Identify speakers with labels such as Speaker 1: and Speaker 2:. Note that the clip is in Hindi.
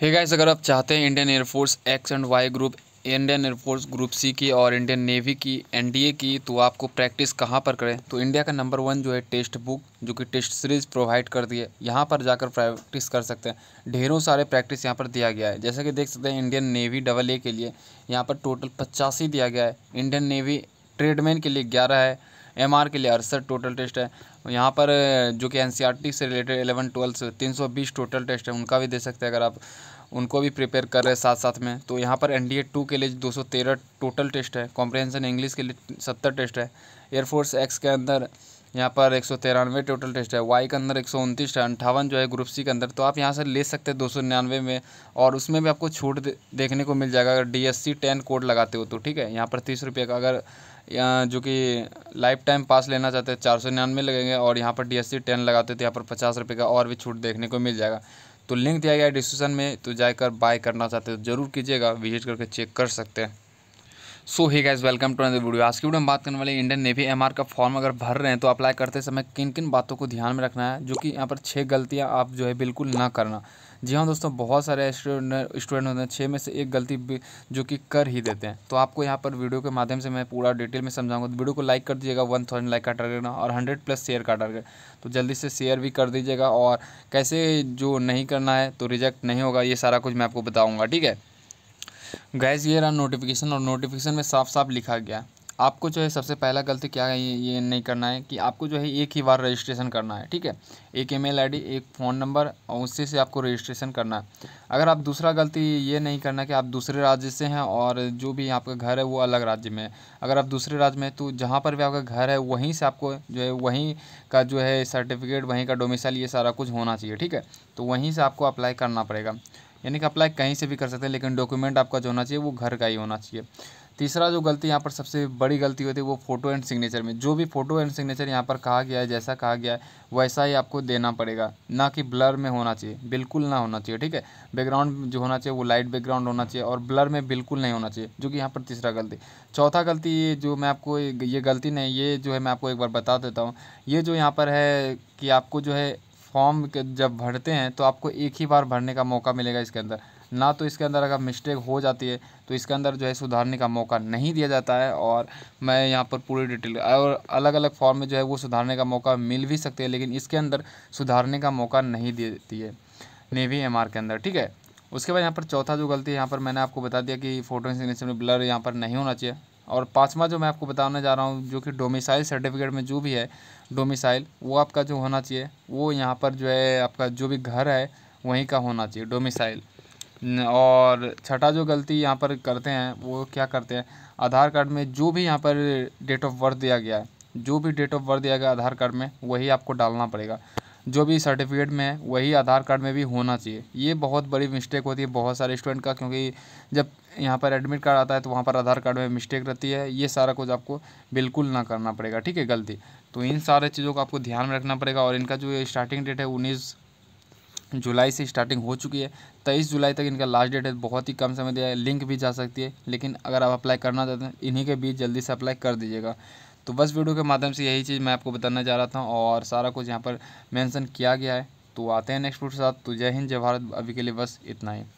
Speaker 1: हे गाइस अगर आप चाहते हैं Indian air force X and Y group Indian air force group C की और इंडियन नेवी की एनडीए की तो आपको प्रैक्टिस कहाँ पर करें तो इंडिया का नंबर वन जो है टेस्ट बुक जो कि टेस्ट सीरीज़ प्रोवाइड कर दी है यहाँ पर जाकर प्रैक्टिस कर सकते हैं ढेरों सारे प्रैक्टिस यहाँ पर दिया गया है जैसा कि देख सकते हैं इंडियन नेवी डबल ए के लिए यहाँ पर टोटल पचासी दिया गया है इंडियन नेवी ट्रेडमैन के लिए ग्यारह है एम के लिए अड़सठ टोटल टेस्ट है यहाँ पर जो कि एन e से रिलेटेड एलेवन ट्वेल्थ तीन सौ बीस टोटल टेस्ट है उनका भी दे सकते हैं अगर आप उनको भी प्रिपेयर कर रहे हैं साथ साथ में तो यहाँ पर एन डी टू के लिए दो सौ तेरह टोटल टेस्ट है कॉम्प्रहेंसन इंग्लिश के लिए सत्तर टेस्ट है एयरफोर्स एक्स के अंदर यहाँ पर एक सौ तिरानवे टोटल टेस्ट है वाई के अंदर एक सौ उनतीस है अंठावन जो है ग्रुप सी के अंदर तो आप यहाँ से ले सकते हैं दो सौ निन्यानवे में और उसमें भी आपको छूट देखने को मिल जाएगा अगर D S C ten code लगाते हो तो ठीक है यहाँ पर तीस रुपये का अगर जो कि लाइफ टाइम पास लेना चाहते हैं चार सौ निन्यानवे लगेंगे और यहाँ पर डी एस सी टेन लगाते तो यहाँ पर पचास रुपये का और भी छूट देखने को मिल जाएगा तो लिंक दिया गया है डिस्क्रिप्शन में तो जाकर बाय करना चाहते हो जरूर कीजिएगा विजिट करके चेक कर सकते हैं so hi guys welcome to another video आज की वीडियो में बात करने वाले इंडियन नेवी आर का फॉर्म अगर भर रहे हैं तो अप्लाई करते समय किन किन बातों को ध्यान में रखना है जो कि यहाँ पर छः गलतियाँ आप जो है बिल्कुल ना करना जी हाँ दोस्तों बहुत सारे स्टूडेंट होते हैं छः में से एक गलती जो कि कर ही देते हैं तो आपको यहाँ पर वीडियो के माध्यम से मैं पूरा डिटेल में समझाऊंगा तो वीडियो को लाइक कर दीजिएगा वन थाउजेंड लाइक का टारगेट और हंड्रेड प्लस शेयर का टारगेट तो जल्दी से शेयर भी कर दीजिएगा और कैसे जो नहीं करना है तो रिजेक्ट नहीं होगा ये सारा कुछ मैं आपको बताऊँगा ठीक है गैस ये रहा नोटिफिकेशन और नोटिफिकेशन में साफ साफ लिखा गया आपको जो है सबसे पहला गलती क्या है ये नहीं करना है कि आपको जो है एक ही बार रजिस्ट्रेशन करना है ठीक है एक ईमेल आईडी एक फ़ोन नंबर और उससे से आपको रजिस्ट्रेशन करना है अगर आप दूसरा गलती ये नहीं करना कि आप दूसरे राज्य से हैं और जो भी आपका घर है वो अलग राज्य में है अगर आप दूसरे राज्य में हैं तो जहाँ पर भी आपका घर है वहीं से आपको जो है वहीं का जो है सर्टिफिकेट वहीं का डोमिसाइल ये सारा कुछ होना चाहिए ठीक है तो वहीं से आपको अप्लाई करना पड़ेगा यानी कि अप्लाई कहीं से भी कर सकते हैं लेकिन डॉक्यूमेंट आपका जो होना चाहिए वो घर का ही होना चाहिए तीसरा जो गलती यहाँ पर सबसे बड़ी गलती होती है वो फ़ोटो एंड सिग्नेचर में जो भी फ़ोटो एंड सिग्नेचर यहाँ पर कहा गया है जैसा कहा गया है वैसा ही आपको देना पड़ेगा ना कि ब्लर में होना चाहिए बिल्कुल ना होना चाहिए ठीक है बैकग्राउंड जो होना चाहिए वो लाइट बैकग्राउंड होना चाहिए और ब्लर में बिल्कुल नहीं होना चाहिए जो कि यहाँ पर तीसरा गलती चौथा गलती ये जो मैं आपको ये गलती नहीं ये जो है मैं आपको एक बार बता देता हूँ ये जो यहाँ पर है कि आपको जो है फॉर्म जब भरते हैं तो आपको एक ही बार भरने का मौका मिलेगा इसके अंदर ना तो इसके अंदर अगर मिस्टेक हो जाती है तो इसके अंदर जो है सुधारने का मौका नहीं दिया जाता है और मैं यहाँ पर पूरी डिटेल और अलग अलग फॉर्म में जो है वो सुधारने का मौका मिल भी सकते हैं लेकिन इसके अंदर सुधारने का मौका नहीं देती है नेवी एम के अंदर ठीक है उसके बाद यहाँ पर चौथा जो गलती है यहाँ पर मैंने आपको बता दिया कि फोटो सिग्नेचर में ब्लर यहाँ पर नहीं होना चाहिए और पांचवा जो मैं आपको बताने जा रहा हूँ जो कि डोमिसाइल सर्टिफिकेट में जो भी है डोमिसाइल वो आपका जो होना चाहिए वो यहाँ पर जो है आपका जो भी घर है वहीं का होना चाहिए डोमिसाइल और छठा जो गलती यहाँ पर करते हैं वो क्या करते हैं आधार कार्ड में जो भी यहाँ पर डेट ऑफ बर्थ दिया गया है जो भी डेट ऑफ बर्थ दिया गया आधार कार्ड में वही आपको डालना पड़ेगा जो भी सर्टिफिकेट में है वही आधार कार्ड में भी होना चाहिए ये बहुत बड़ी मिस्टेक होती है बहुत सारे स्टूडेंट का क्योंकि जब यहाँ पर एडमिट कार्ड आता है तो वहाँ पर आधार कार्ड में मिस्टेक रहती है ये सारा कुछ आपको बिल्कुल ना करना पड़ेगा ठीक है गलती तो इन सारे चीज़ों को आपको ध्यान में रखना पड़ेगा और इनका जो स्टार्टिंग डेट है उन्नीस जुलाई से स्टार्टिंग हो चुकी है तेईस जुलाई तक इनका लास्ट डेट है बहुत ही कम समय दिया है लिंक भी जा सकती है लेकिन अगर आप अप्लाई करना चाहते हैं इन्हीं के बीच जल्दी से अप्लाई कर दीजिएगा तो बस वीडियो के माध्यम से यही चीज़ मैं आपको बताना चाह रहा था और सारा कुछ यहाँ पर मेंशन किया गया है तो आते हैं नेक्स्ट वीडियो के साथ तो जय हिंद जय भारत अभी के लिए बस इतना ही